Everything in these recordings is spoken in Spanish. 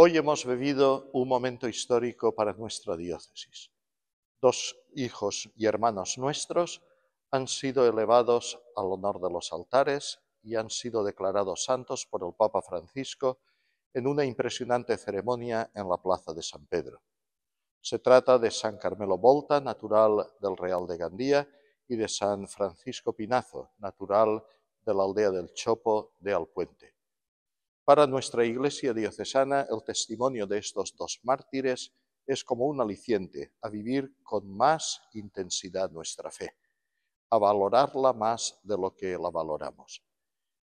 Hoy hemos vivido un momento histórico para nuestra diócesis. Dos hijos y hermanos nuestros han sido elevados al honor de los altares y han sido declarados santos por el Papa Francisco en una impresionante ceremonia en la Plaza de San Pedro. Se trata de San Carmelo Volta, natural del Real de Gandía, y de San Francisco Pinazo, natural de la aldea del Chopo de Alpuente. Para nuestra Iglesia diocesana, el testimonio de estos dos mártires es como un aliciente a vivir con más intensidad nuestra fe, a valorarla más de lo que la valoramos.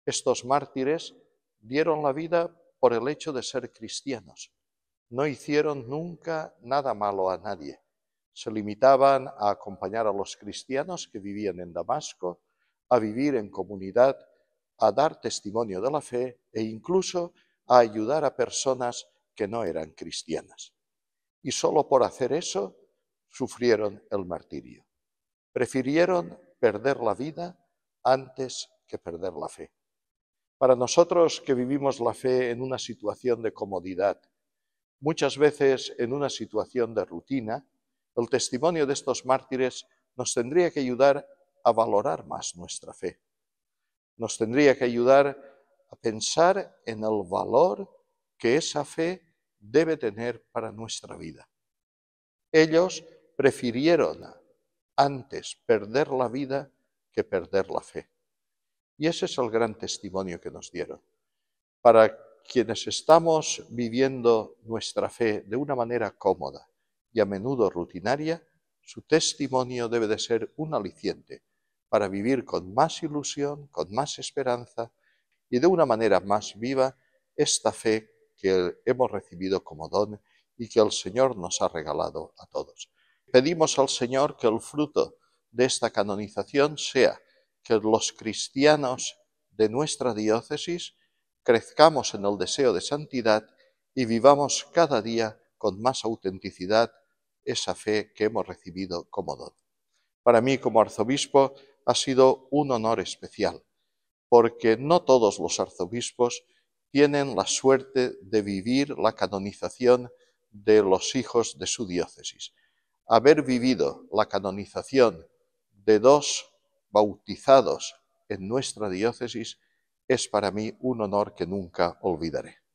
Estos mártires dieron la vida por el hecho de ser cristianos. No hicieron nunca nada malo a nadie. Se limitaban a acompañar a los cristianos que vivían en Damasco, a vivir en comunidad a dar testimonio de la fe e incluso a ayudar a personas que no eran cristianas. Y solo por hacer eso sufrieron el martirio. Prefirieron perder la vida antes que perder la fe. Para nosotros que vivimos la fe en una situación de comodidad, muchas veces en una situación de rutina, el testimonio de estos mártires nos tendría que ayudar a valorar más nuestra fe nos tendría que ayudar a pensar en el valor que esa fe debe tener para nuestra vida. Ellos prefirieron antes perder la vida que perder la fe. Y ese es el gran testimonio que nos dieron. Para quienes estamos viviendo nuestra fe de una manera cómoda y a menudo rutinaria, su testimonio debe de ser un aliciente para vivir con más ilusión, con más esperanza y de una manera más viva esta fe que hemos recibido como don y que el Señor nos ha regalado a todos. Pedimos al Señor que el fruto de esta canonización sea que los cristianos de nuestra diócesis crezcamos en el deseo de santidad y vivamos cada día con más autenticidad esa fe que hemos recibido como don. Para mí como arzobispo ha sido un honor especial, porque no todos los arzobispos tienen la suerte de vivir la canonización de los hijos de su diócesis. Haber vivido la canonización de dos bautizados en nuestra diócesis es para mí un honor que nunca olvidaré.